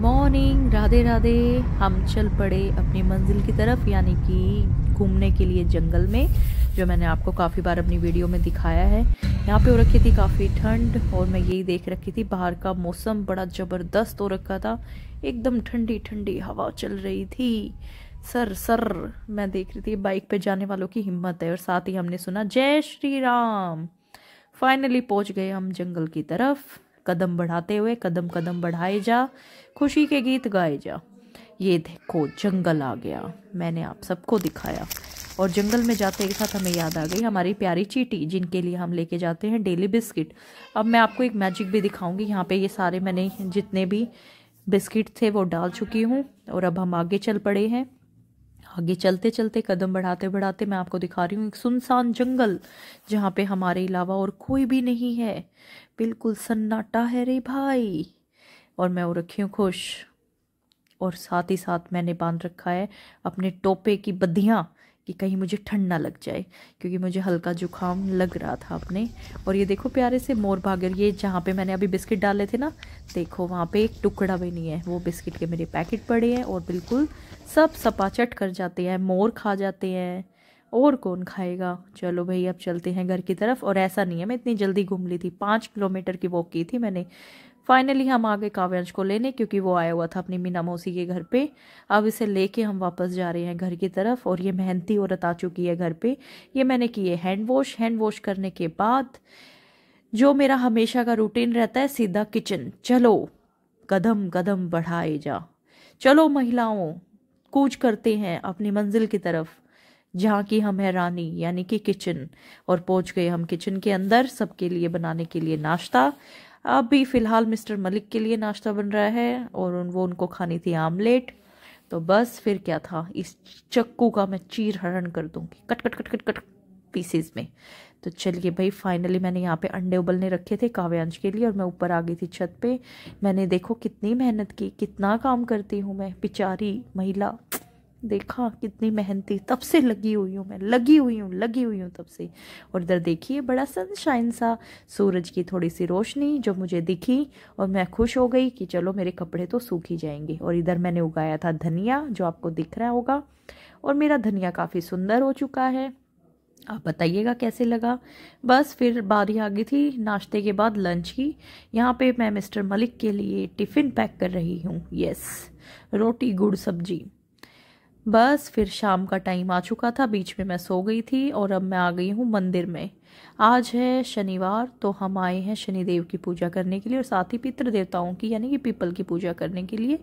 morning Radhe Radhe हम चल पड़े अपनी मंजिल की तरफ यानी कि घूमने के लिए जंगल में जो मैंने आपको काफ़ी बार अपनी वीडियो में दिखाया है यहाँ पे हो रखी थी काफ़ी ठंड और मैं यही देख रखी थी बाहर का मौसम बड़ा ज़बरदस्त हो रखा था एकदम ठंडी ठंडी हवा चल रही थी सर सर मैं देख रही थी बाइक पे जाने वालों की हिम्मत है और साथ ही हमने सुना जय श्री राम फाइनली पहुँच गए हम जंगल की तरफ कदम बढ़ाते हुए कदम कदम बढ़ाए जा खुशी के गीत गाए जा ये देखो जंगल आ गया मैंने आप सबको दिखाया और जंगल में जाते के साथ हमें याद आ गई हमारी प्यारी चीटी जिनके लिए हम लेके जाते हैं डेली बिस्किट अब मैं आपको एक मैजिक भी दिखाऊंगी यहाँ पे ये सारे मैंने जितने भी बिस्किट थे वो डाल चुकी हूँ और अब हम आगे चल पड़े हैं आगे चलते चलते कदम बढ़ाते बढ़ाते मैं आपको दिखा रही हूँ एक सुनसान जंगल जहाँ पे हमारे अलावा और कोई भी नहीं है बिल्कुल सन्नाटा है रे भाई और मैं वो रखी हूँ खुश और साथ ही साथ मैंने बांध रखा है अपने टोपे की बदियाँ कि कहीं मुझे ठंड ना लग जाए क्योंकि मुझे हल्का जुकाम लग रहा था अपने और ये देखो प्यारे से मोर भागर ये जहाँ पे मैंने अभी बिस्किट डाले थे ना देखो वहाँ पे एक टुकड़ा भी नहीं है वो बिस्किट के मेरे पैकेट पड़े हैं और बिल्कुल सब सपाचट कर जाते हैं मोर खा जाते हैं और कौन खाएगा चलो भाई अब चलते हैं घर की तरफ और ऐसा नहीं है मैं इतनी जल्दी घूम ली थी पाँच किलोमीटर की वॉक की थी मैंने फाइनली हम आ गए काव्यांश को लेने क्योंकि वो आया हुआ था अपनी मीना मौसी के घर पे अब इसे लेके हम वापस जा रहे हैं घर की तरफ और ये मेहनती औरत आ चुकी है घर पे ये मैंने किए हैंड वॉश हैंड वॉश करने के बाद जो मेरा हमेशा का रूटीन रहता है सीधा किचन चलो कदम कदम बढ़ाए जा चलो महिलाओं कूच करते हैं अपनी मंजिल की तरफ जहाँ की हम हैरानी यानी कि किचन और पहुँच गए हम किचन के अंदर सबके लिए बनाने के लिए नाश्ता अब भी फ़िलहाल मिस्टर मलिक के लिए नाश्ता बन रहा है और उन वो उनको खानी थी आमलेट तो बस फिर क्या था इस चक्कू का मैं चीर हरण कर दूँगी cut cut cut cut cut pieces में तो चलिए भाई फाइनली मैंने यहाँ पे अंडे उबलने रखे थे काव्यांश के लिए और मैं ऊपर आ गई थी छत पे मैंने देखो कितनी मेहनत की कितना काम करती हूँ मैं बेचारी महिला देखा कितनी मेहनती तब से लगी हुई हूँ मैं लगी हुई हूँ लगी हुई हूँ तब से और इधर देखिए बड़ा सनशाइन सा सूरज की थोड़ी सी रोशनी जो मुझे दिखी और मैं खुश हो गई कि चलो मेरे कपड़े तो सूख ही जाएंगे और इधर मैंने उगाया था धनिया जो आपको दिख रहा होगा और मेरा धनिया काफ़ी सुंदर हो चुका है आप बताइएगा कैसे लगा बस फिर बारी आ गई थी नाश्ते के बाद लंच की यहाँ पे मैं मिस्टर मलिक के लिए टिफ़िन पैक कर रही हूँ यस रोटी गुड़ सब्जी बस फिर शाम का टाइम आ चुका था बीच में मैं सो गई थी और अब मैं आ गई हूँ मंदिर में आज है शनिवार तो हम आए हैं शनिदेव की पूजा करने के लिए और साथ ही पितृ देवताओं की यानी कि पीपल की पूजा करने के लिए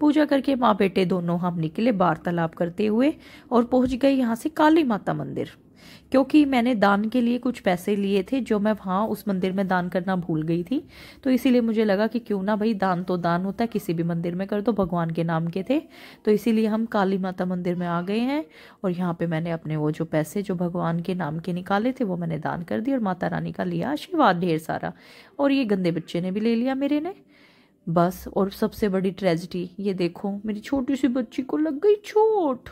पूजा करके माँ बेटे दोनों हम निकले वार्तालाप करते हुए और पहुँच गए यहाँ से काली माता मंदिर क्योंकि मैंने दान के लिए कुछ पैसे लिए थे जो मैं वहाँ उस मंदिर में दान करना भूल गई थी तो इसीलिए मुझे लगा कि क्यों ना भाई दान तो दान होता है किसी भी मंदिर में कर दो भगवान के नाम के थे तो इसीलिए हम काली माता मंदिर में आ गए हैं और यहाँ पे मैंने अपने वो जो पैसे जो भगवान के नाम के निकाले थे वो मैंने दान कर दिए और माता रानी का लिया आशीर्वाद ढेर सारा और ये गंदे बच्चे ने भी ले लिया मेरे ने बस और सबसे बड़ी ट्रेजिडी ये देखो मेरी छोटी सी बच्ची को लग गई चोट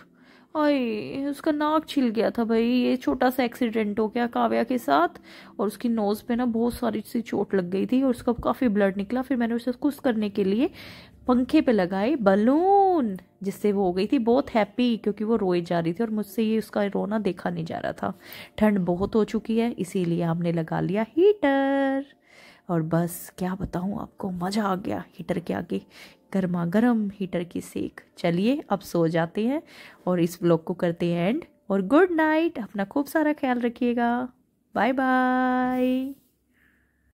आए उसका नाक छिल गया था भाई ये छोटा सा एक्सीडेंट हो गया काव्या के साथ और उसकी नोज़ पे ना बहुत सारी सी चोट लग गई थी और उसका काफ़ी ब्लड निकला फिर मैंने उसे खुश करने के लिए पंखे पे लगाए बलून जिससे वो हो गई थी बहुत हैप्पी क्योंकि वो रोए जा रही थी और मुझसे ये उसका रोना देखा नहीं जा रहा था ठंड बहुत हो चुकी है इसीलिए हमने लगा लिया हीटर और बस क्या बताऊँ आपको मज़ा आ गया हीटर के आगे गर्मा गर्म हीटर की सेक चलिए अब सो जाते हैं और इस ब्लॉग को करते हैं एंड और गुड नाइट अपना खूब सारा ख्याल रखिएगा बाय बाय